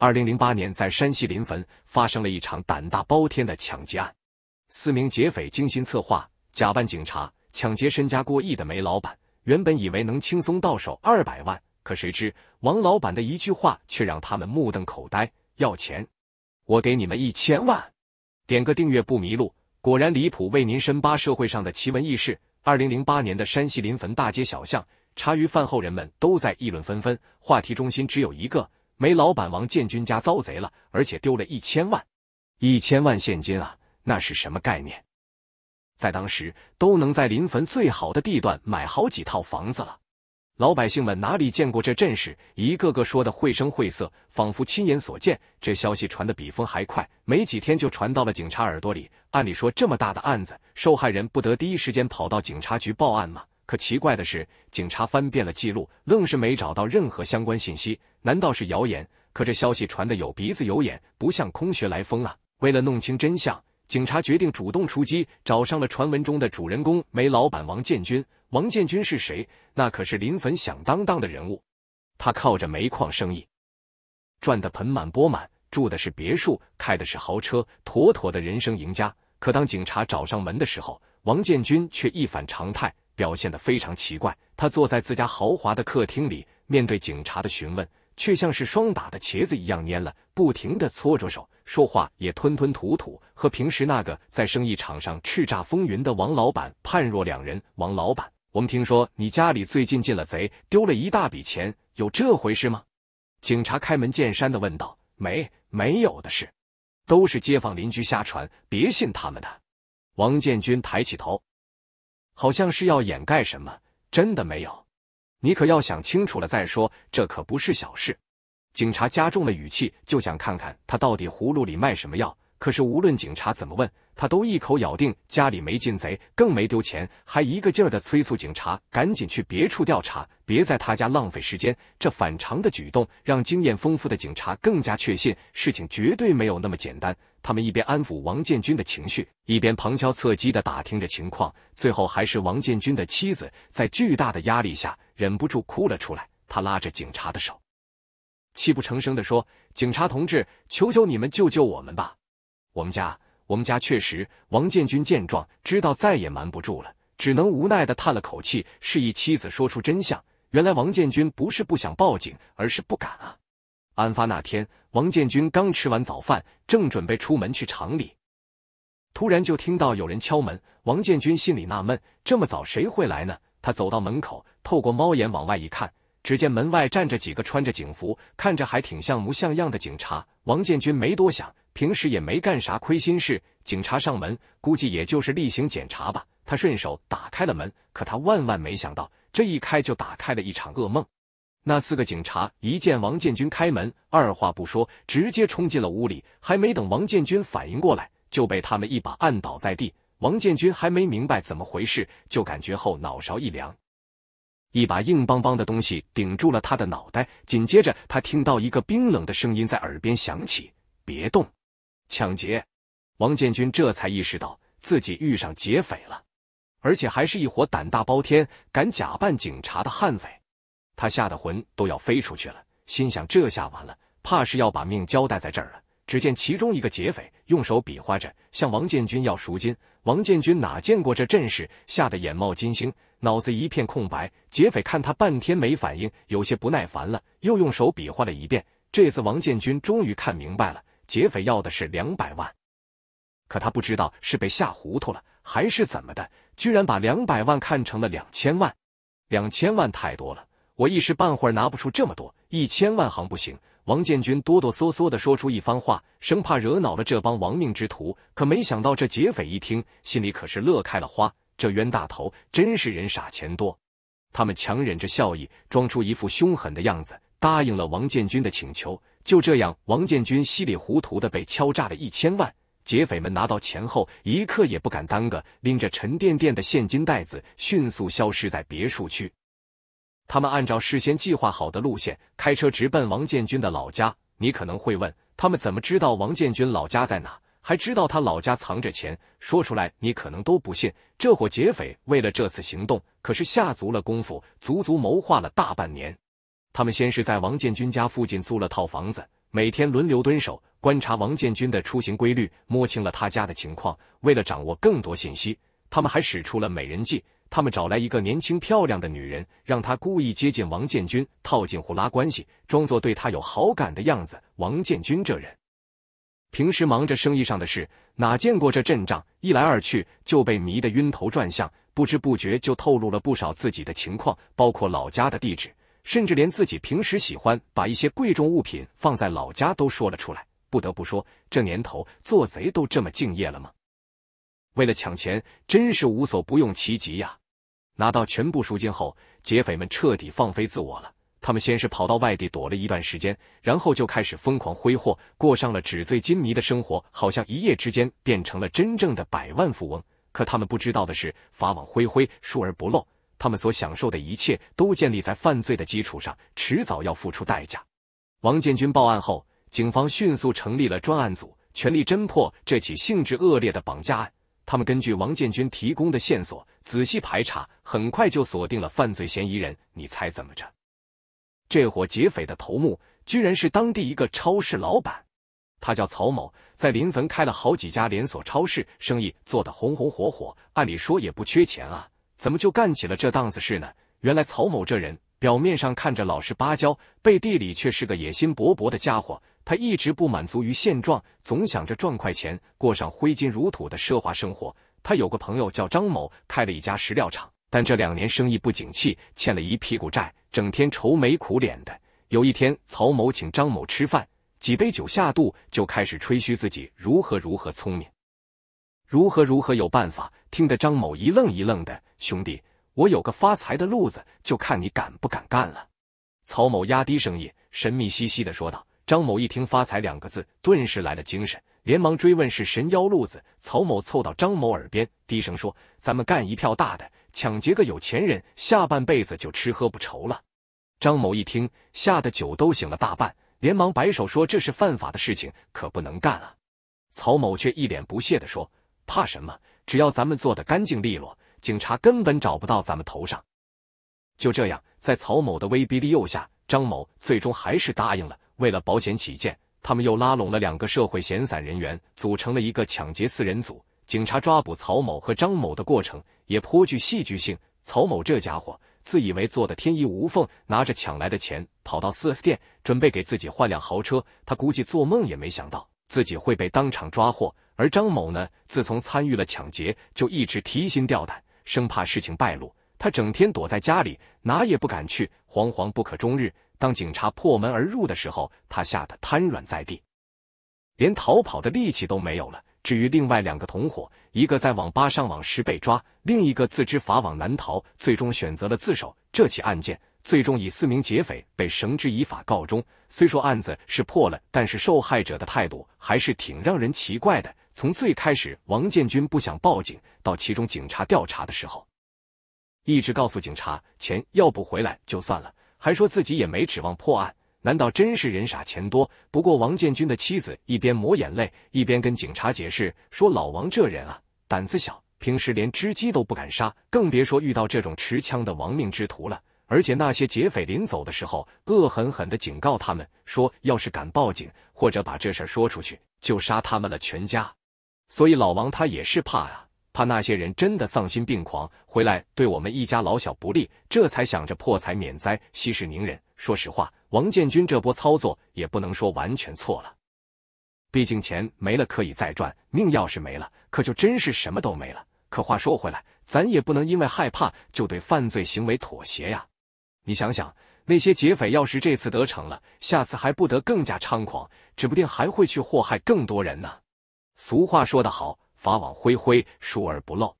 二零零八年，在山西临汾发生了一场胆大包天的抢劫案。四名劫匪精心策划，假扮警察抢劫身家过亿的煤老板。原本以为能轻松到手二百万，可谁知王老板的一句话却让他们目瞪口呆：“要钱，我给你们一千万。”点个订阅不迷路。果然离谱，为您深扒社会上的奇闻异事。二零零八年的山西临汾大街小巷，茶余饭后人们都在议论纷纷，话题中心只有一个。煤老板王建军家遭贼了，而且丢了一千万，一千万现金啊！那是什么概念？在当时都能在临汾最好的地段买好几套房子了。老百姓们哪里见过这阵势？一个个说的绘声绘色，仿佛亲眼所见。这消息传得比风还快，没几天就传到了警察耳朵里。按理说，这么大的案子，受害人不得第一时间跑到警察局报案吗？可奇怪的是，警察翻遍了记录，愣是没找到任何相关信息。难道是谣言？可这消息传的有鼻子有眼，不像空穴来风啊！为了弄清真相，警察决定主动出击，找上了传闻中的主人公——煤老板王建军。王建军是谁？那可是临汾响当当的人物。他靠着煤矿生意赚的盆满钵满，住的是别墅，开的是豪车，妥妥的人生赢家。可当警察找上门的时候，王建军却一反常态。表现的非常奇怪，他坐在自家豪华的客厅里，面对警察的询问，却像是霜打的茄子一样蔫了，不停的搓着手，说话也吞吞吐吐，和平时那个在生意场上叱咤风云的王老板判若两人。王老板，我们听说你家里最近进了贼，丢了一大笔钱，有这回事吗？警察开门见山的问道。没，没有的事，都是街坊邻居瞎传，别信他们的。王建军抬起头。好像是要掩盖什么，真的没有。你可要想清楚了再说，这可不是小事。警察加重了语气，就想看看他到底葫芦里卖什么药。可是无论警察怎么问。他都一口咬定家里没进贼，更没丢钱，还一个劲儿的催促警察赶紧去别处调查，别在他家浪费时间。这反常的举动让经验丰富的警察更加确信事情绝对没有那么简单。他们一边安抚王建军的情绪，一边旁敲侧击的打听着情况。最后，还是王建军的妻子在巨大的压力下忍不住哭了出来。他拉着警察的手，泣不成声的说：“警察同志，求求你们救救我们吧，我们家……”我们家确实。王建军见状，知道再也瞒不住了，只能无奈的叹了口气，示意妻子说出真相。原来王建军不是不想报警，而是不敢啊。案发那天，王建军刚吃完早饭，正准备出门去厂里，突然就听到有人敲门。王建军心里纳闷，这么早谁会来呢？他走到门口，透过猫眼往外一看，只见门外站着几个穿着警服，看着还挺像模像样的警察。王建军没多想。平时也没干啥亏心事，警察上门估计也就是例行检查吧。他顺手打开了门，可他万万没想到，这一开就打开了一场噩梦。那四个警察一见王建军开门，二话不说，直接冲进了屋里。还没等王建军反应过来，就被他们一把按倒在地。王建军还没明白怎么回事，就感觉后脑勺一凉，一把硬邦邦的东西顶住了他的脑袋。紧接着，他听到一个冰冷的声音在耳边响起：“别动。”抢劫！王建军这才意识到自己遇上劫匪了，而且还是一伙胆大包天、敢假扮警察的悍匪。他吓得魂都要飞出去了，心想：这下完了，怕是要把命交代在这儿了。只见其中一个劫匪用手比划着，向王建军要赎金。王建军哪见过这阵势，吓得眼冒金星，脑子一片空白。劫匪看他半天没反应，有些不耐烦了，又用手比划了一遍。这次王建军终于看明白了。劫匪要的是两百万，可他不知道是被吓糊涂了还是怎么的，居然把两百万看成了两千万。两千万太多了，我一时半会儿拿不出这么多，一千万行不行？王建军哆哆嗦嗦的说出一番话，生怕惹恼了这帮亡命之徒。可没想到，这劫匪一听，心里可是乐开了花。这冤大头真是人傻钱多，他们强忍着笑意，装出一副凶狠的样子。答应了王建军的请求，就这样，王建军稀里糊涂的被敲诈了一千万。劫匪们拿到钱后，一刻也不敢耽搁，拎着沉甸甸的现金袋子，迅速消失在别墅区。他们按照事先计划好的路线，开车直奔王建军的老家。你可能会问，他们怎么知道王建军老家在哪，还知道他老家藏着钱？说出来你可能都不信。这伙劫匪为了这次行动，可是下足了功夫，足足谋划了大半年。他们先是在王建军家附近租了套房子，每天轮流蹲守，观察王建军的出行规律，摸清了他家的情况。为了掌握更多信息，他们还使出了美人计。他们找来一个年轻漂亮的女人，让她故意接近王建军，套近乎、拉关系，装作对他有好感的样子。王建军这人平时忙着生意上的事，哪见过这阵仗？一来二去就被迷得晕头转向，不知不觉就透露了不少自己的情况，包括老家的地址。甚至连自己平时喜欢把一些贵重物品放在老家都说了出来。不得不说，这年头做贼都这么敬业了吗？为了抢钱，真是无所不用其极呀！拿到全部赎金后，劫匪们彻底放飞自我了。他们先是跑到外地躲了一段时间，然后就开始疯狂挥霍，过上了纸醉金迷的生活，好像一夜之间变成了真正的百万富翁。可他们不知道的是，法网恢恢，疏而不漏。他们所享受的一切都建立在犯罪的基础上，迟早要付出代价。王建军报案后，警方迅速成立了专案组，全力侦破这起性质恶劣的绑架案。他们根据王建军提供的线索仔细排查，很快就锁定了犯罪嫌疑人。你猜怎么着？这伙劫匪的头目居然是当地一个超市老板，他叫曹某，在临汾开了好几家连锁超市，生意做得红红火火，按理说也不缺钱啊。怎么就干起了这档子事呢？原来曹某这人表面上看着老实巴交，背地里却是个野心勃勃的家伙。他一直不满足于现状，总想着赚快钱，过上挥金如土的奢华生活。他有个朋友叫张某，开了一家石料厂，但这两年生意不景气，欠了一屁股债，整天愁眉苦脸的。有一天，曹某请张某吃饭，几杯酒下肚，就开始吹嘘自己如何如何聪明，如何如何有办法，听得张某一愣一愣的。兄弟，我有个发财的路子，就看你敢不敢干了。曹某压低声音，神秘兮兮的说道。张某一听“发财”两个字，顿时来了精神，连忙追问是神妖路子。曹某凑到张某耳边，低声说：“咱们干一票大的，抢劫个有钱人，下半辈子就吃喝不愁了。”张某一听，吓得酒都醒了大半，连忙摆手说：“这是犯法的事情，可不能干啊！”曹某却一脸不屑的说：“怕什么？只要咱们做的干净利落。”警察根本找不到咱们头上。就这样，在曹某的威逼利诱下，张某最终还是答应了。为了保险起见，他们又拉拢了两个社会闲散人员，组成了一个抢劫四人组。警察抓捕曹某和张某的过程也颇具戏剧性。曹某这家伙自以为做的天衣无缝，拿着抢来的钱跑到四 S 店，准备给自己换辆豪车。他估计做梦也没想到自己会被当场抓获。而张某呢，自从参与了抢劫，就一直提心吊胆。生怕事情败露，他整天躲在家里，哪也不敢去，惶惶不可终日。当警察破门而入的时候，他吓得瘫软在地，连逃跑的力气都没有了。至于另外两个同伙，一个在网吧上网时被抓，另一个自知法网难逃，最终选择了自首。这起案件最终以四名劫匪被绳之以法告终。虽说案子是破了，但是受害者的态度还是挺让人奇怪的。从最开始，王建军不想报警，到其中警察调查的时候，一直告诉警察钱要不回来就算了，还说自己也没指望破案。难道真是人傻钱多？不过王建军的妻子一边抹眼泪，一边跟警察解释说：“老王这人啊，胆子小，平时连只鸡都不敢杀，更别说遇到这种持枪的亡命之徒了。而且那些劫匪临走的时候，恶狠狠的警告他们说，要是敢报警或者把这事说出去，就杀他们了全家。”所以老王他也是怕呀，怕那些人真的丧心病狂回来对我们一家老小不利，这才想着破财免灾，息事宁人。说实话，王建军这波操作也不能说完全错了，毕竟钱没了可以再赚，命要是没了可就真是什么都没了。可话说回来，咱也不能因为害怕就对犯罪行为妥协呀。你想想，那些劫匪要是这次得逞了，下次还不得更加猖狂，指不定还会去祸害更多人呢。俗话说得好，法网恢恢，疏而不漏。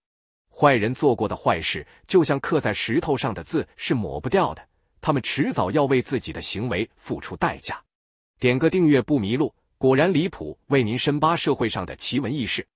坏人做过的坏事，就像刻在石头上的字，是抹不掉的。他们迟早要为自己的行为付出代价。点个订阅不迷路。果然离谱，为您深扒社会上的奇闻异事。